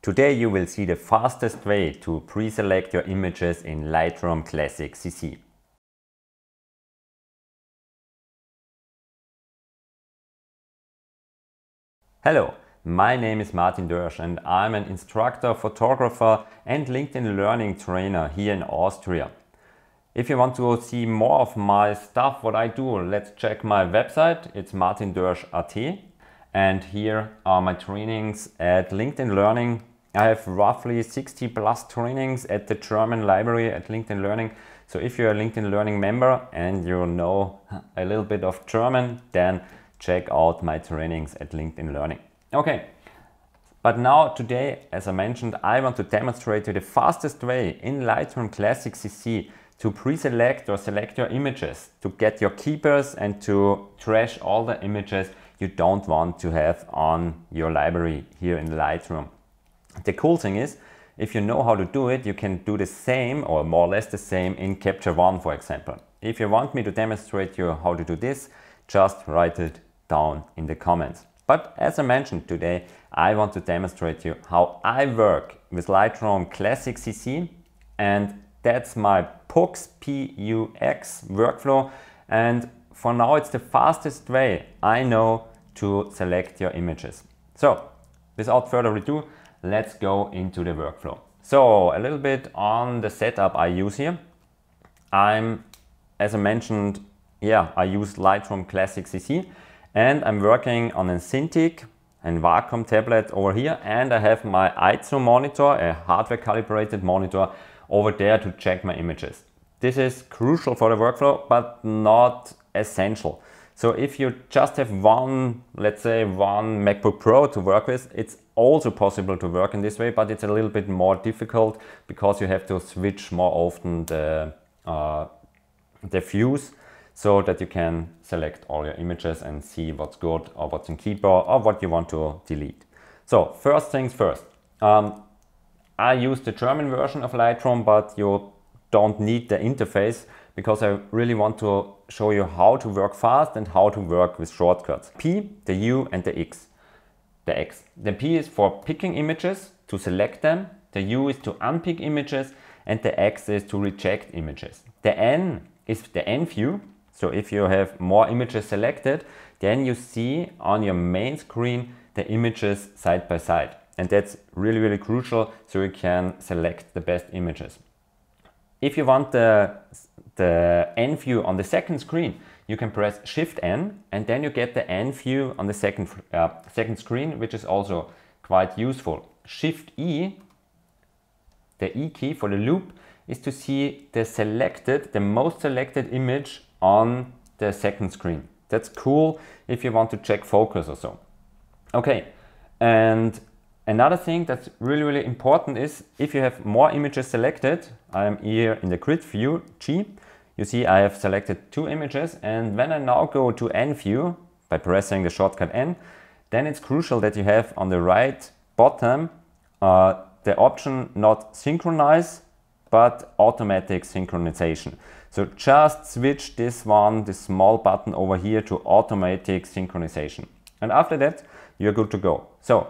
Today you will see the fastest way to pre-select your images in Lightroom Classic CC. Hello, my name is Martin Dörsch and I'm an instructor, photographer and LinkedIn learning trainer here in Austria. If you want to see more of my stuff, what I do, let's check my website. It's martindörsch.at and here are my trainings at LinkedIn Learning. I have roughly 60 plus trainings at the German library at LinkedIn Learning. So if you're a LinkedIn Learning member and you know a little bit of German, then check out my trainings at LinkedIn Learning. Okay, but now today, as I mentioned, I want to demonstrate you the fastest way in Lightroom Classic CC to pre-select or select your images, to get your keepers and to trash all the images you don't want to have on your library here in Lightroom. The cool thing is, if you know how to do it, you can do the same or more or less the same in Capture One, for example. If you want me to demonstrate you how to do this, just write it down in the comments. But as I mentioned today, I want to demonstrate you how I work with Lightroom Classic CC and that's my PUX, P-U-X workflow. And for now, it's the fastest way I know to select your images. So without further ado, let's go into the workflow. So a little bit on the setup I use here. I'm, as I mentioned, yeah, I use Lightroom Classic CC and I'm working on a Cintiq and Wacom tablet over here and I have my ISO monitor, a hardware calibrated monitor over there to check my images. This is crucial for the workflow, but not essential. So if you just have one, let's say one MacBook Pro to work with, it's also possible to work in this way, but it's a little bit more difficult because you have to switch more often the, uh, the views so that you can select all your images and see what's good or what's in Keeper or what you want to delete. So first things first, um, I use the German version of Lightroom, but you don't need the interface because I really want to show you how to work fast and how to work with shortcuts. P, the U and the X. The X. The P is for picking images, to select them. The U is to unpick images and the X is to reject images. The N is the N view. So if you have more images selected, then you see on your main screen the images side by side. And that's really, really crucial so you can select the best images. If you want the the N view on the second screen, you can press Shift N and then you get the N view on the second, uh, second screen, which is also quite useful. Shift E, the E key for the loop, is to see the selected, the most selected image on the second screen. That's cool if you want to check focus or so. Okay, and another thing that's really, really important is if you have more images selected, I'm here in the grid view, G, you see I have selected two images and when I now go to N view by pressing the shortcut N, then it's crucial that you have on the right bottom uh, the option not synchronize but automatic synchronization. So just switch this one, this small button over here to automatic synchronization. And after that, you're good to go. So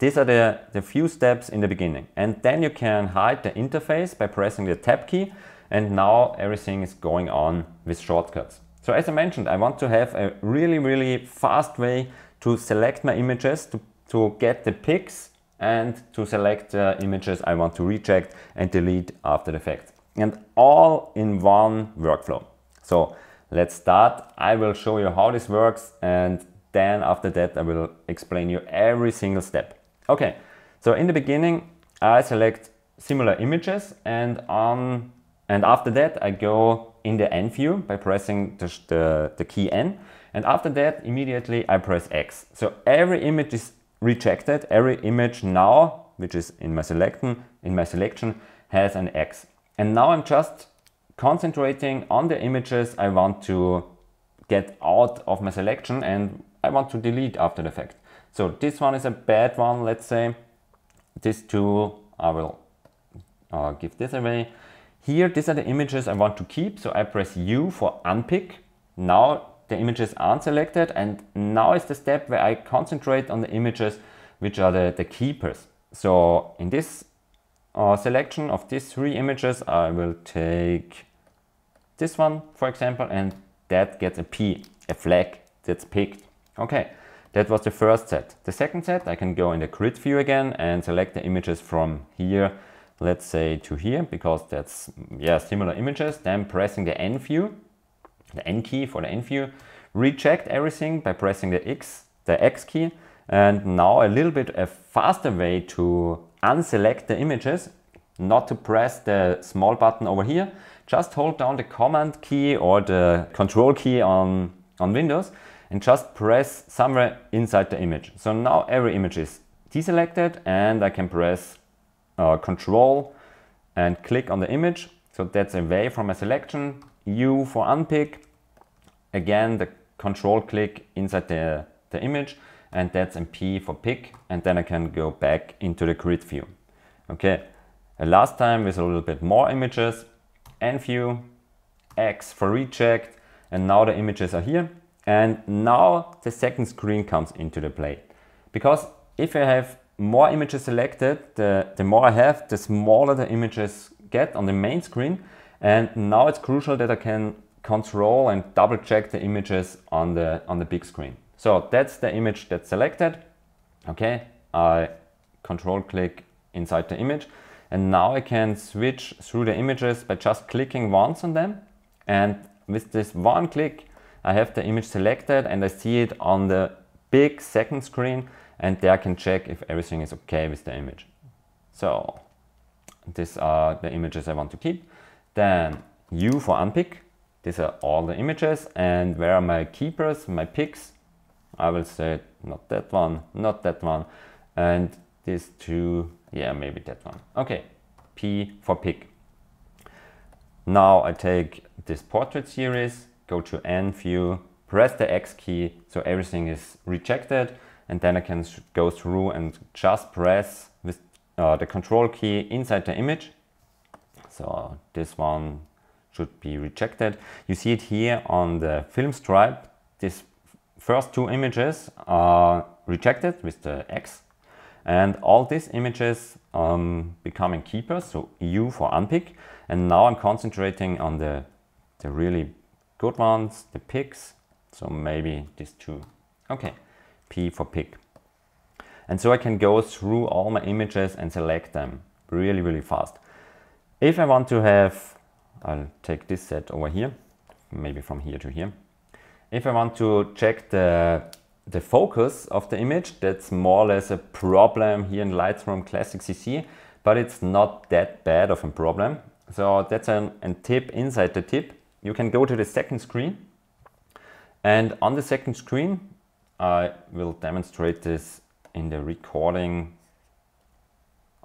these are the, the few steps in the beginning. And then you can hide the interface by pressing the tab key and now everything is going on with shortcuts. So as I mentioned, I want to have a really, really fast way to select my images, to, to get the pics and to select the images I want to reject and delete after the fact. And all in one workflow. So let's start. I will show you how this works and then after that I will explain you every single step. Okay, so in the beginning I select similar images and on and after that, I go in the N view by pressing the, the, the key N. And after that, immediately I press X. So every image is rejected. Every image now, which is in my selection, in my selection has an X. And now I'm just concentrating on the images I want to get out of my selection and I want to delete after the fact. So this one is a bad one, let's say. This two, I will uh, give this away. Here, these are the images I want to keep. So I press U for unpick. Now the images aren't selected. And now is the step where I concentrate on the images, which are the, the keepers. So in this uh, selection of these three images, I will take this one, for example, and that gets a P, a flag that's picked. Okay, that was the first set. The second set, I can go in the grid view again and select the images from here let's say to here, because that's yeah similar images, then pressing the N view, the N key for the N view, reject everything by pressing the X, the X key, and now a little bit a faster way to unselect the images, not to press the small button over here, just hold down the command key or the control key on, on Windows and just press somewhere inside the image. So now every image is deselected and I can press uh, control and click on the image. So that's away from a selection. U for unpick. Again, the control click inside the, the image and that's MP for pick. And then I can go back into the grid view. Okay, and last time with a little bit more images. N view, X for reject. And now the images are here. And now the second screen comes into the play. Because if I have more images selected, the, the more I have, the smaller the images get on the main screen. And now it's crucial that I can control and double check the images on the, on the big screen. So that's the image that's selected. Okay, I control click inside the image. And now I can switch through the images by just clicking once on them. And with this one click, I have the image selected and I see it on the big second screen and there I can check if everything is okay with the image. So these are the images I want to keep. Then U for unpick. These are all the images and where are my keepers, my picks? I will say not that one, not that one. And these two, yeah, maybe that one. Okay, P for pick. Now I take this portrait series, go to N view, press the X key so everything is rejected and then I can go through and just press with uh, the control key inside the image. So this one should be rejected. You see it here on the film stripe. These first two images are rejected with the X and all these images um, becoming keepers, so U for unpick. And now I'm concentrating on the, the really good ones, the picks. So maybe these two. Okay. P for pick. And so I can go through all my images and select them really, really fast. If I want to have, I'll take this set over here, maybe from here to here. If I want to check the, the focus of the image, that's more or less a problem here in Lightroom Classic CC, but it's not that bad of a problem. So that's a tip inside the tip. You can go to the second screen and on the second screen, I will demonstrate this in the recording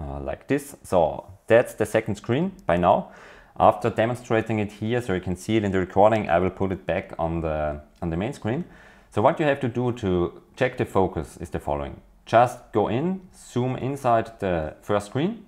uh, like this. So that's the second screen by now. After demonstrating it here, so you can see it in the recording, I will put it back on the, on the main screen. So what you have to do to check the focus is the following. Just go in, zoom inside the first screen.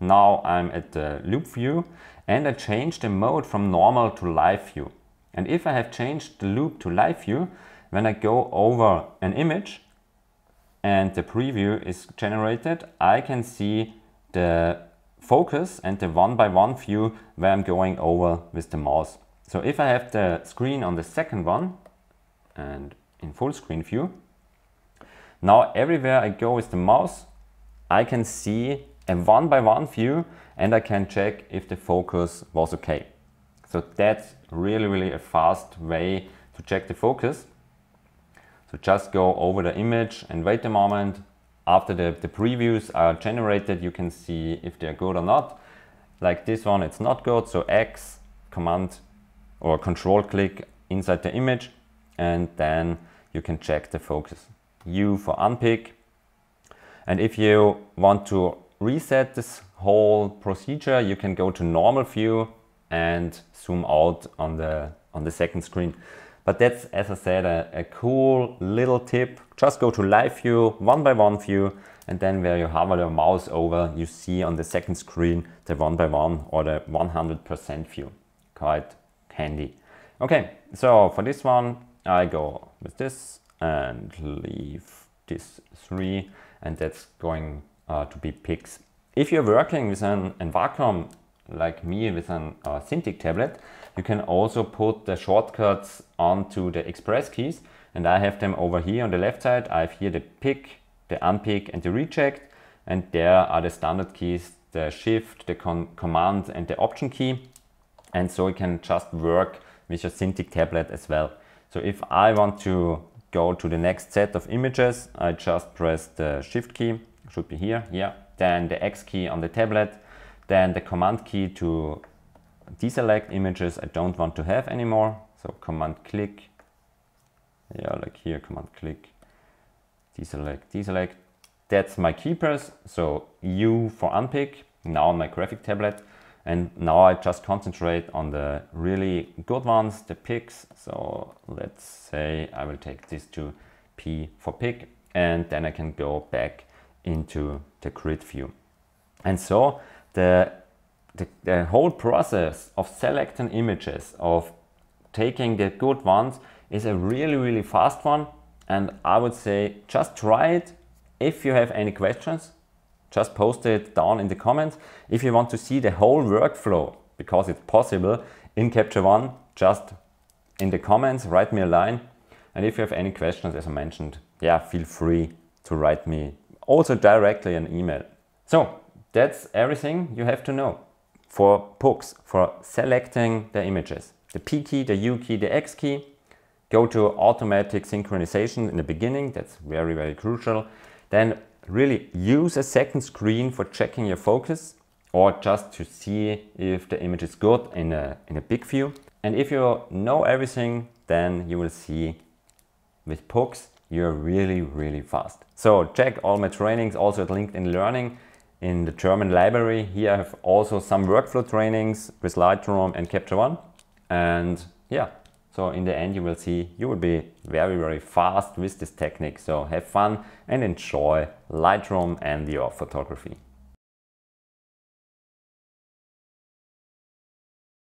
Now I'm at the loop view and I change the mode from normal to live view. And if I have changed the loop to live view, when I go over an image and the preview is generated, I can see the focus and the one by one view where I'm going over with the mouse. So if I have the screen on the second one and in full screen view, now everywhere I go with the mouse, I can see a one by one view and I can check if the focus was okay. So that's really, really a fast way to check the focus. So just go over the image and wait a moment. After the, the previews are generated, you can see if they're good or not. Like this one, it's not good. So X, command or control click inside the image and then you can check the focus. U for unpick. And if you want to reset this whole procedure, you can go to normal view and zoom out on the, on the second screen. But that's, as I said, a, a cool little tip. Just go to live view, one by one view, and then where you hover your mouse over, you see on the second screen the one by one or the 100% view. Quite handy. Okay, so for this one, I go with this and leave this three, and that's going uh, to be pics. If you're working with an Envacom like me with a uh, Cintiq tablet, you can also put the shortcuts onto the express keys. And I have them over here on the left side. I have here the pick, the unpick and the reject. And there are the standard keys, the shift, the command and the option key. And so you can just work with your Cintiq tablet as well. So if I want to go to the next set of images, I just press the shift key, should be here, yeah. Then the X key on the tablet then the command key to deselect images I don't want to have anymore. So command click, yeah, like here, command click, deselect, deselect. That's my keepers. So U for unpick, now on my graphic tablet. And now I just concentrate on the really good ones, the picks. So let's say I will take this to P for pick, and then I can go back into the grid view. And so the, the, the whole process of selecting images, of taking the good ones, is a really, really fast one. And I would say just try it. If you have any questions, just post it down in the comments. If you want to see the whole workflow, because it's possible in Capture One, just in the comments, write me a line. And if you have any questions, as I mentioned, yeah, feel free to write me also directly an email. So that's everything you have to know for pokes for selecting the images. The P key, the U key, the X key. Go to automatic synchronization in the beginning. That's very, very crucial. Then really use a second screen for checking your focus or just to see if the image is good in a, in a big view. And if you know everything, then you will see with pokes you're really, really fast. So check all my trainings also at LinkedIn Learning in the German library. Here I have also some workflow trainings with Lightroom and Capture One. And yeah, so in the end you will see you will be very, very fast with this technique. So have fun and enjoy Lightroom and your photography.